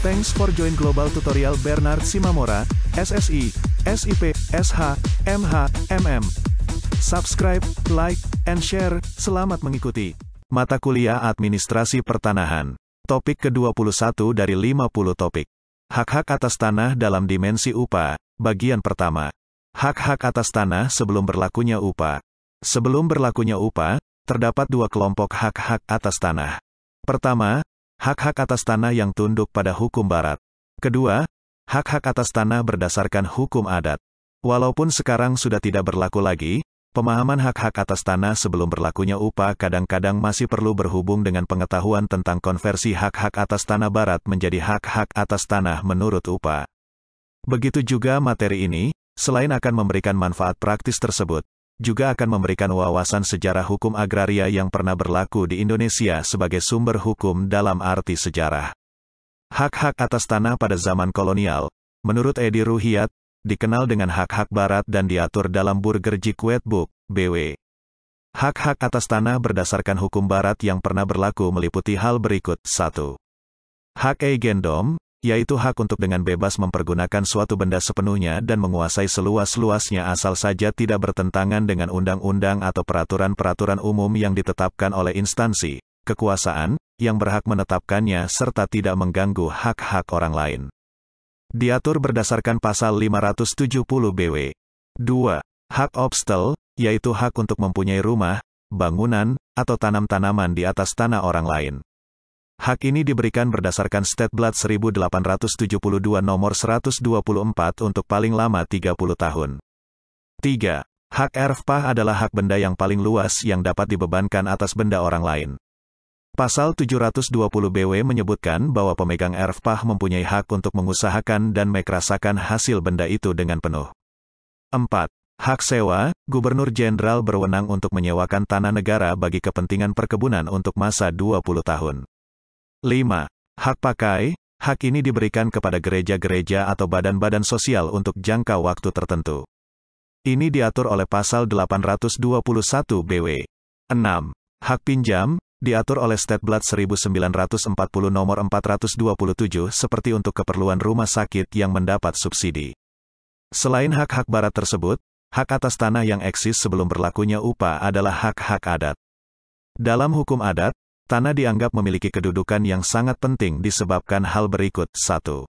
Thanks for join Global Tutorial Bernard Simamora, SSI, SIP, SH, MH, MM. Subscribe, like, and share. Selamat mengikuti. Mata kuliah Administrasi Pertanahan. Topik ke-21 dari 50 topik. Hak-hak atas tanah dalam dimensi UPA bagian pertama. Hak-hak atas tanah sebelum berlakunya UPA Sebelum berlakunya UPA terdapat dua kelompok hak-hak atas tanah. Pertama, hak-hak atas tanah yang tunduk pada hukum barat. Kedua, hak-hak atas tanah berdasarkan hukum adat. Walaupun sekarang sudah tidak berlaku lagi, pemahaman hak-hak atas tanah sebelum berlakunya UPA kadang-kadang masih perlu berhubung dengan pengetahuan tentang konversi hak-hak atas tanah barat menjadi hak-hak atas tanah menurut UPA. Begitu juga materi ini, selain akan memberikan manfaat praktis tersebut, juga akan memberikan wawasan sejarah hukum agraria yang pernah berlaku di Indonesia sebagai sumber hukum dalam arti sejarah. Hak-hak atas tanah pada zaman kolonial, menurut Edi Ruhiat, dikenal dengan hak-hak barat dan diatur dalam Burger Burgerjik Wetbook, BW. Hak-hak atas tanah berdasarkan hukum barat yang pernah berlaku meliputi hal berikut. 1. Hak eigendom, yaitu hak untuk dengan bebas mempergunakan suatu benda sepenuhnya dan menguasai seluas-luasnya asal saja tidak bertentangan dengan undang-undang atau peraturan-peraturan umum yang ditetapkan oleh instansi, kekuasaan, yang berhak menetapkannya serta tidak mengganggu hak-hak orang lain. Diatur berdasarkan pasal 570 BW. 2. Hak obstel, yaitu hak untuk mempunyai rumah, bangunan, atau tanam-tanaman di atas tanah orang lain. Hak ini diberikan berdasarkan Statblad 1872 nomor 124 untuk paling lama 30 tahun. 3. Hak erfpah adalah hak benda yang paling luas yang dapat dibebankan atas benda orang lain. Pasal 720 BW menyebutkan bahwa pemegang erfpah mempunyai hak untuk mengusahakan dan mekrasakan hasil benda itu dengan penuh. 4. Hak sewa, Gubernur Jenderal berwenang untuk menyewakan tanah negara bagi kepentingan perkebunan untuk masa 20 tahun. 5. Hak pakai, hak ini diberikan kepada gereja-gereja atau badan-badan sosial untuk jangka waktu tertentu. Ini diatur oleh pasal 821 BW. 6. Hak pinjam, diatur oleh Statblad 1940 nomor 427 seperti untuk keperluan rumah sakit yang mendapat subsidi. Selain hak-hak barat tersebut, hak atas tanah yang eksis sebelum berlakunya upah adalah hak-hak adat. Dalam hukum adat, Tanah dianggap memiliki kedudukan yang sangat penting disebabkan hal berikut. 1.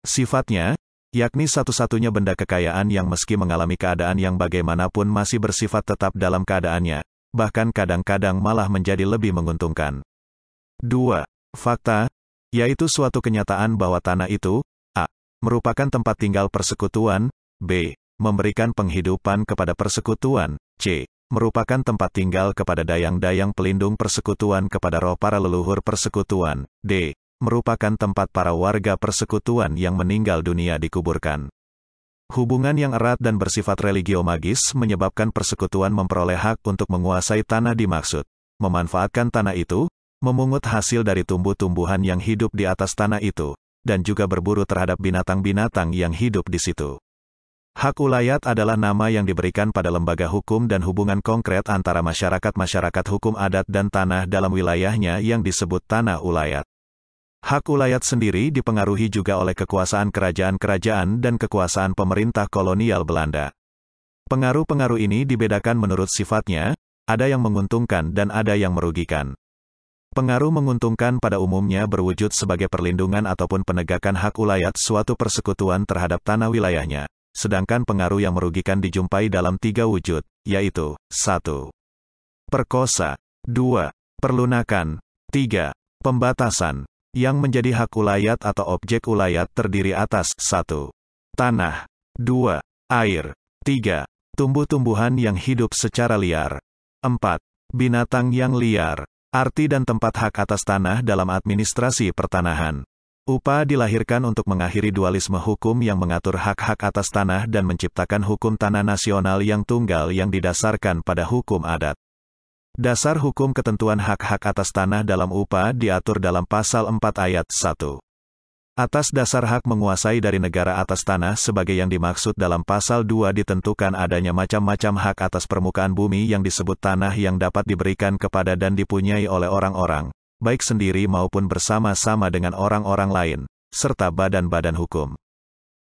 Sifatnya, yakni satu-satunya benda kekayaan yang meski mengalami keadaan yang bagaimanapun masih bersifat tetap dalam keadaannya, bahkan kadang-kadang malah menjadi lebih menguntungkan. 2. Fakta, yaitu suatu kenyataan bahwa tanah itu, a. merupakan tempat tinggal persekutuan, b. memberikan penghidupan kepada persekutuan, c merupakan tempat tinggal kepada dayang-dayang pelindung persekutuan kepada roh para leluhur persekutuan. D. Merupakan tempat para warga persekutuan yang meninggal dunia dikuburkan. Hubungan yang erat dan bersifat religio magis menyebabkan persekutuan memperoleh hak untuk menguasai tanah dimaksud. Memanfaatkan tanah itu, memungut hasil dari tumbuh-tumbuhan yang hidup di atas tanah itu, dan juga berburu terhadap binatang-binatang yang hidup di situ. Hak ulayat adalah nama yang diberikan pada lembaga hukum dan hubungan konkret antara masyarakat-masyarakat hukum adat dan tanah dalam wilayahnya yang disebut tanah ulayat. Hak ulayat sendiri dipengaruhi juga oleh kekuasaan kerajaan-kerajaan dan kekuasaan pemerintah kolonial Belanda. Pengaruh-pengaruh ini dibedakan menurut sifatnya, ada yang menguntungkan dan ada yang merugikan. Pengaruh menguntungkan pada umumnya berwujud sebagai perlindungan ataupun penegakan hak ulayat suatu persekutuan terhadap tanah wilayahnya sedangkan pengaruh yang merugikan dijumpai dalam tiga wujud, yaitu 1. Perkosa 2. Perlunakan 3. Pembatasan yang menjadi hak ulayat atau objek ulayat terdiri atas 1. Tanah 2. Air 3. Tumbuh-tumbuhan yang hidup secara liar 4. Binatang yang liar Arti dan tempat hak atas tanah dalam administrasi pertanahan UPA dilahirkan untuk mengakhiri dualisme hukum yang mengatur hak-hak atas tanah dan menciptakan hukum tanah nasional yang tunggal yang didasarkan pada hukum adat. Dasar hukum ketentuan hak-hak atas tanah dalam UPA diatur dalam pasal 4 ayat 1. Atas dasar hak menguasai dari negara atas tanah sebagai yang dimaksud dalam pasal 2 ditentukan adanya macam-macam hak atas permukaan bumi yang disebut tanah yang dapat diberikan kepada dan dipunyai oleh orang-orang, baik sendiri maupun bersama-sama dengan orang-orang lain, serta badan-badan hukum.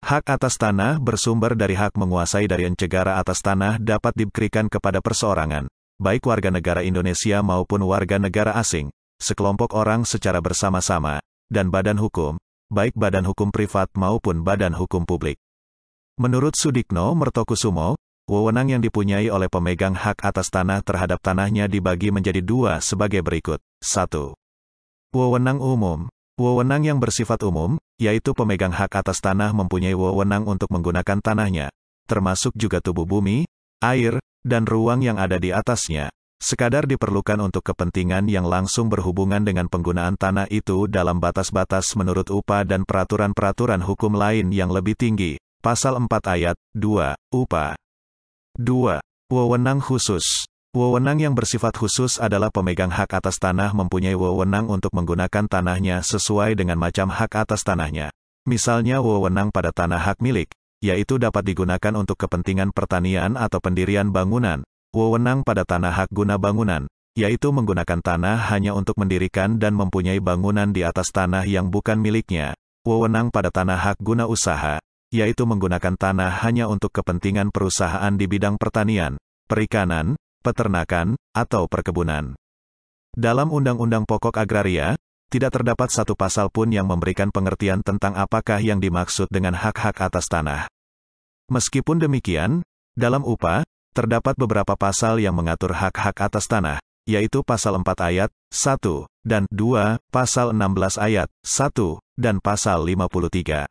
Hak atas tanah bersumber dari hak menguasai dari encegara atas tanah dapat diberikan kepada perseorangan, baik warga negara Indonesia maupun warga negara asing, sekelompok orang secara bersama-sama, dan badan hukum, baik badan hukum privat maupun badan hukum publik. Menurut Sudikno Mertokusumo, Wewenang yang dipunyai oleh pemegang hak atas tanah terhadap tanahnya dibagi menjadi dua sebagai berikut. 1. Wewenang umum. Wewenang yang bersifat umum, yaitu pemegang hak atas tanah mempunyai wewenang untuk menggunakan tanahnya, termasuk juga tubuh bumi, air, dan ruang yang ada di atasnya. Sekadar diperlukan untuk kepentingan yang langsung berhubungan dengan penggunaan tanah itu dalam batas-batas menurut UPA dan peraturan-peraturan hukum lain yang lebih tinggi. Pasal 4 ayat 2 UPA 2. Wewenang khusus Wewenang yang bersifat khusus adalah pemegang hak atas tanah mempunyai wewenang untuk menggunakan tanahnya sesuai dengan macam hak atas tanahnya. Misalnya wewenang pada tanah hak milik, yaitu dapat digunakan untuk kepentingan pertanian atau pendirian bangunan. Wewenang pada tanah hak guna bangunan, yaitu menggunakan tanah hanya untuk mendirikan dan mempunyai bangunan di atas tanah yang bukan miliknya. Wewenang pada tanah hak guna usaha, yaitu menggunakan tanah hanya untuk kepentingan perusahaan di bidang pertanian, perikanan, peternakan, atau perkebunan. Dalam Undang-Undang Pokok Agraria, tidak terdapat satu pasal pun yang memberikan pengertian tentang apakah yang dimaksud dengan hak-hak atas tanah. Meskipun demikian, dalam UPA, terdapat beberapa pasal yang mengatur hak-hak atas tanah, yaitu pasal 4 ayat 1 dan 2, pasal 16 ayat 1, dan pasal 53.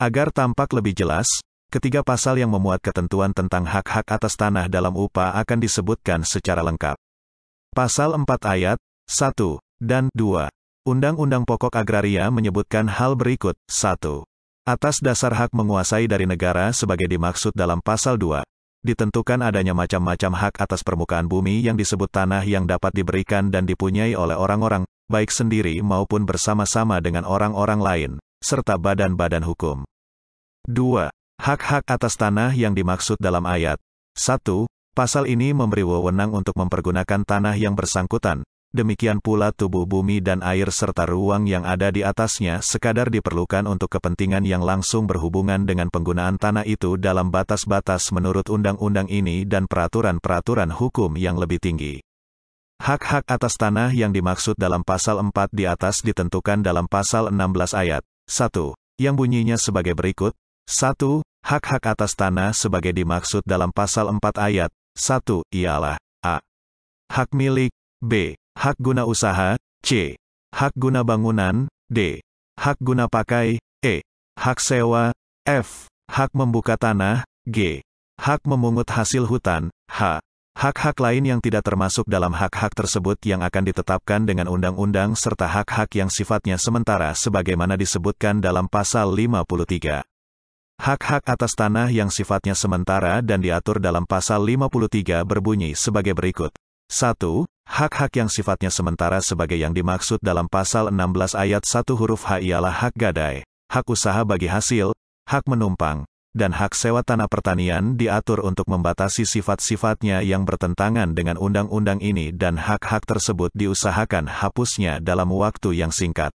Agar tampak lebih jelas, ketiga pasal yang memuat ketentuan tentang hak-hak atas tanah dalam upah akan disebutkan secara lengkap. Pasal 4 ayat 1 dan 2. Undang-Undang Pokok Agraria menyebutkan hal berikut. 1. Atas dasar hak menguasai dari negara sebagai dimaksud dalam pasal 2. Ditentukan adanya macam-macam hak atas permukaan bumi yang disebut tanah yang dapat diberikan dan dipunyai oleh orang-orang, baik sendiri maupun bersama-sama dengan orang-orang lain serta badan-badan hukum. 2. Hak-hak atas tanah yang dimaksud dalam ayat 1. Pasal ini memberi wewenang untuk mempergunakan tanah yang bersangkutan, demikian pula tubuh bumi dan air serta ruang yang ada di atasnya sekadar diperlukan untuk kepentingan yang langsung berhubungan dengan penggunaan tanah itu dalam batas-batas menurut undang-undang ini dan peraturan-peraturan hukum yang lebih tinggi. Hak-hak atas tanah yang dimaksud dalam pasal 4 di atas ditentukan dalam pasal 16 ayat 1. Yang bunyinya sebagai berikut. 1. Hak-hak atas tanah sebagai dimaksud dalam pasal 4 ayat 1 ialah A. Hak milik B. Hak guna usaha C. Hak guna bangunan D. Hak guna pakai E. Hak sewa F. Hak membuka tanah G. Hak memungut hasil hutan H. Hak-hak lain yang tidak termasuk dalam hak-hak tersebut yang akan ditetapkan dengan undang-undang serta hak-hak yang sifatnya sementara sebagaimana disebutkan dalam pasal 53. Hak-hak atas tanah yang sifatnya sementara dan diatur dalam pasal 53 berbunyi sebagai berikut. 1. Hak-hak yang sifatnya sementara sebagai yang dimaksud dalam pasal 16 ayat 1 huruf H ialah hak gadai, hak usaha bagi hasil, hak menumpang, dan hak sewa tanah pertanian diatur untuk membatasi sifat-sifatnya yang bertentangan dengan undang-undang ini dan hak-hak tersebut diusahakan hapusnya dalam waktu yang singkat.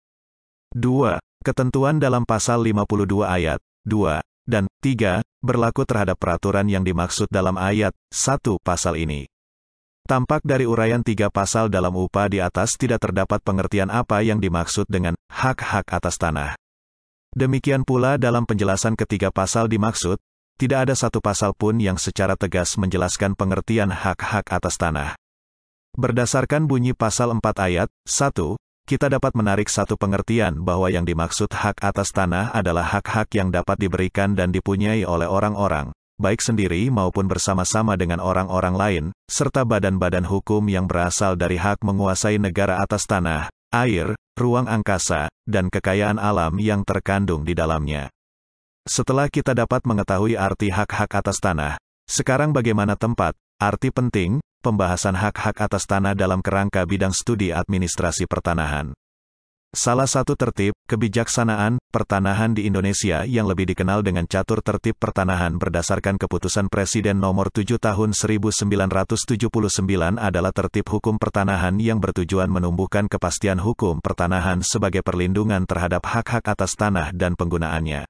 2. Ketentuan dalam pasal 52 ayat 2 dan 3 berlaku terhadap peraturan yang dimaksud dalam ayat 1 pasal ini. Tampak dari uraian tiga pasal dalam upah di atas tidak terdapat pengertian apa yang dimaksud dengan hak-hak atas tanah. Demikian pula dalam penjelasan ketiga pasal dimaksud, tidak ada satu pasal pun yang secara tegas menjelaskan pengertian hak-hak atas tanah. Berdasarkan bunyi pasal 4 ayat 1, kita dapat menarik satu pengertian bahwa yang dimaksud hak atas tanah adalah hak-hak yang dapat diberikan dan dipunyai oleh orang-orang, baik sendiri maupun bersama-sama dengan orang-orang lain, serta badan-badan hukum yang berasal dari hak menguasai negara atas tanah, air, ruang angkasa, dan kekayaan alam yang terkandung di dalamnya. Setelah kita dapat mengetahui arti hak-hak atas tanah, sekarang bagaimana tempat, arti penting, pembahasan hak-hak atas tanah dalam kerangka bidang studi administrasi pertanahan. Salah satu tertib, kebijaksanaan, Pertanahan di Indonesia yang lebih dikenal dengan catur tertib pertanahan berdasarkan keputusan Presiden nomor 7 tahun 1979 adalah tertib hukum pertanahan yang bertujuan menumbuhkan kepastian hukum pertanahan sebagai perlindungan terhadap hak-hak atas tanah dan penggunaannya.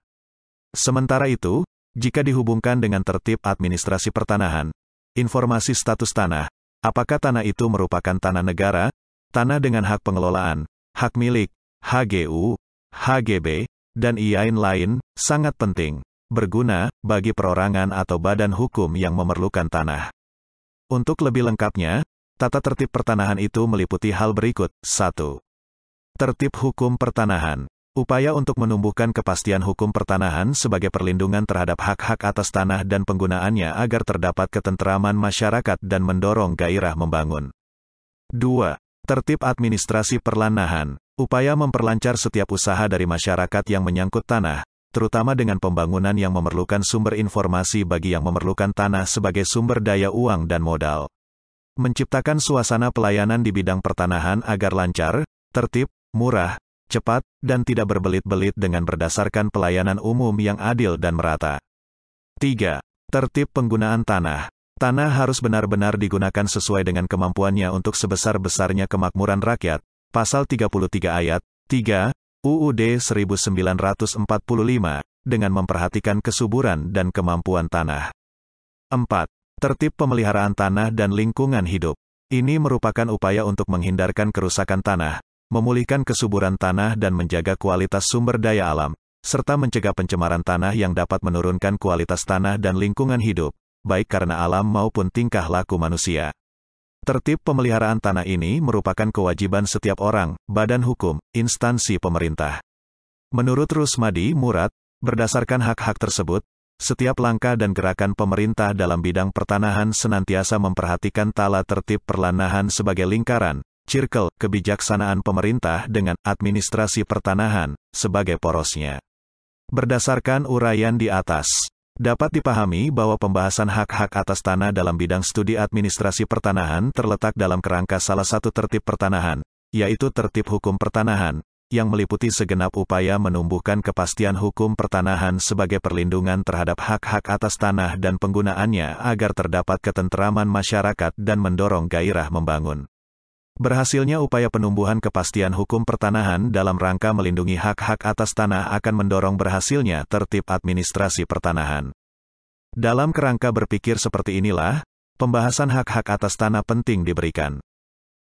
Sementara itu, jika dihubungkan dengan tertib administrasi pertanahan, informasi status tanah, apakah tanah itu merupakan tanah negara, tanah dengan hak pengelolaan, hak milik, HGU, HGB, dan IAIN lain, sangat penting, berguna, bagi perorangan atau badan hukum yang memerlukan tanah. Untuk lebih lengkapnya, tata tertib pertanahan itu meliputi hal berikut. 1. Tertib hukum pertanahan. Upaya untuk menumbuhkan kepastian hukum pertanahan sebagai perlindungan terhadap hak-hak atas tanah dan penggunaannya agar terdapat ketentraman masyarakat dan mendorong gairah membangun. 2. Tertib administrasi perlanahan. Upaya memperlancar setiap usaha dari masyarakat yang menyangkut tanah, terutama dengan pembangunan yang memerlukan sumber informasi bagi yang memerlukan tanah sebagai sumber daya uang dan modal. Menciptakan suasana pelayanan di bidang pertanahan agar lancar, tertib, murah, cepat, dan tidak berbelit-belit dengan berdasarkan pelayanan umum yang adil dan merata. 3. Tertib penggunaan tanah. Tanah harus benar-benar digunakan sesuai dengan kemampuannya untuk sebesar-besarnya kemakmuran rakyat, pasal 33 ayat 3, UUD 1945, dengan memperhatikan kesuburan dan kemampuan tanah. 4. Tertib pemeliharaan tanah dan lingkungan hidup. Ini merupakan upaya untuk menghindarkan kerusakan tanah, memulihkan kesuburan tanah dan menjaga kualitas sumber daya alam, serta mencegah pencemaran tanah yang dapat menurunkan kualitas tanah dan lingkungan hidup, baik karena alam maupun tingkah laku manusia. Tertib pemeliharaan tanah ini merupakan kewajiban setiap orang, badan hukum, instansi pemerintah. Menurut Rusmadi Murad, berdasarkan hak-hak tersebut, setiap langkah dan gerakan pemerintah dalam bidang pertanahan senantiasa memperhatikan tala tertib perlanahan sebagai lingkaran, circle, kebijaksanaan pemerintah dengan administrasi pertanahan sebagai porosnya. Berdasarkan uraian di atas, Dapat dipahami bahwa pembahasan hak-hak atas tanah dalam bidang studi administrasi pertanahan terletak dalam kerangka salah satu tertib pertanahan, yaitu tertib hukum pertanahan, yang meliputi segenap upaya menumbuhkan kepastian hukum pertanahan sebagai perlindungan terhadap hak-hak atas tanah dan penggunaannya agar terdapat ketentraman masyarakat dan mendorong gairah membangun. Berhasilnya upaya penumbuhan kepastian hukum pertanahan dalam rangka melindungi hak-hak atas tanah akan mendorong berhasilnya tertib administrasi pertanahan. Dalam kerangka berpikir seperti inilah, pembahasan hak-hak atas tanah penting diberikan.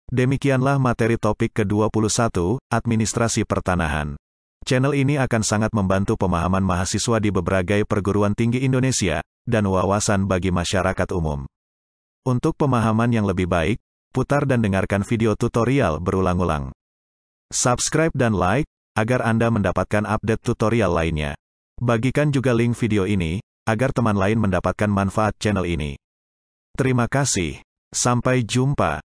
Demikianlah materi topik ke-21, Administrasi Pertanahan. Channel ini akan sangat membantu pemahaman mahasiswa di berbagai perguruan tinggi Indonesia, dan wawasan bagi masyarakat umum. Untuk pemahaman yang lebih baik, putar dan dengarkan video tutorial berulang-ulang. Subscribe dan like, agar Anda mendapatkan update tutorial lainnya. Bagikan juga link video ini, agar teman lain mendapatkan manfaat channel ini. Terima kasih. Sampai jumpa.